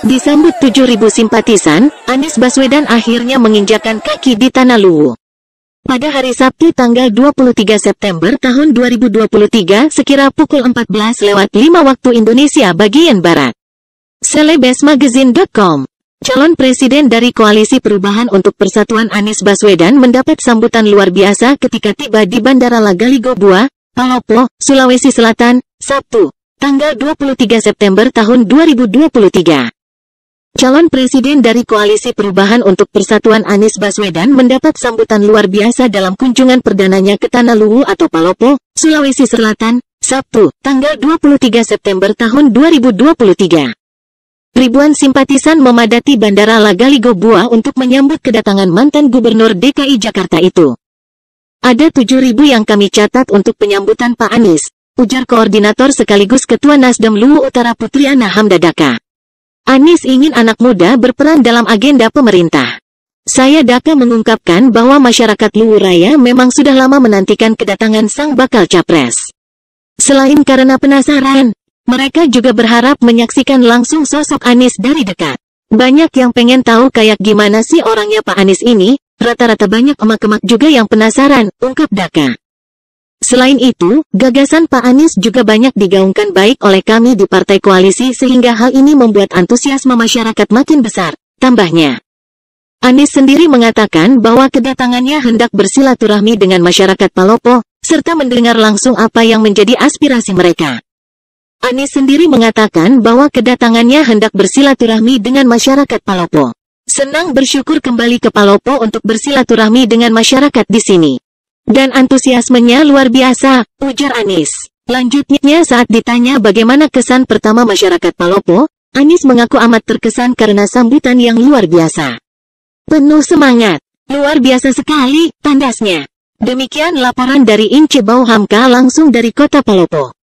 Disambut 7.000 simpatisan, Anies Baswedan akhirnya menginjakan kaki di Tanah Luwu. Pada hari Sabtu tanggal 23 September tahun 2023 sekira pukul 14 lewat 5 waktu Indonesia bagian Barat. Selebesmagazine.com Calon Presiden dari Koalisi Perubahan untuk Persatuan Anies Baswedan mendapat sambutan luar biasa ketika tiba di Bandara Gobua, Palopo, Sulawesi Selatan, Sabtu, tanggal 23 September tahun 2023. Calon presiden dari Koalisi Perubahan untuk Persatuan Anies Baswedan mendapat sambutan luar biasa dalam kunjungan perdananya ke Tanah Luwu atau Palopo, Sulawesi Selatan, Sabtu, tanggal 23 September tahun 2023. Ribuan simpatisan memadati Bandara Lagaligo Buah untuk menyambut kedatangan mantan Gubernur DKI Jakarta itu. Ada 7.000 yang kami catat untuk penyambutan Pak Anies, ujar koordinator sekaligus Ketua Nasdem Luwu Utara Putri Ana Hamdadaka. Anies ingin anak muda berperan dalam agenda pemerintah. Saya Daka mengungkapkan bahwa masyarakat Luwuraya memang sudah lama menantikan kedatangan sang bakal capres. Selain karena penasaran, mereka juga berharap menyaksikan langsung sosok Anies dari dekat. Banyak yang pengen tahu kayak gimana sih orangnya Pak Anies ini, rata-rata banyak emak-emak juga yang penasaran, ungkap Daka. Selain itu, gagasan Pak Anies juga banyak digaungkan baik oleh kami di partai koalisi sehingga hal ini membuat antusiasme masyarakat makin besar, tambahnya. Anies sendiri mengatakan bahwa kedatangannya hendak bersilaturahmi dengan masyarakat Palopo, serta mendengar langsung apa yang menjadi aspirasi mereka. Anies sendiri mengatakan bahwa kedatangannya hendak bersilaturahmi dengan masyarakat Palopo. Senang bersyukur kembali ke Palopo untuk bersilaturahmi dengan masyarakat di sini. Dan antusiasmenya luar biasa, ujar Anis. Lanjutnya saat ditanya bagaimana kesan pertama masyarakat Palopo, Anis mengaku amat terkesan karena sambutan yang luar biasa. Penuh semangat, luar biasa sekali, tandasnya. Demikian laporan dari Inci Bauhamka langsung dari kota Palopo.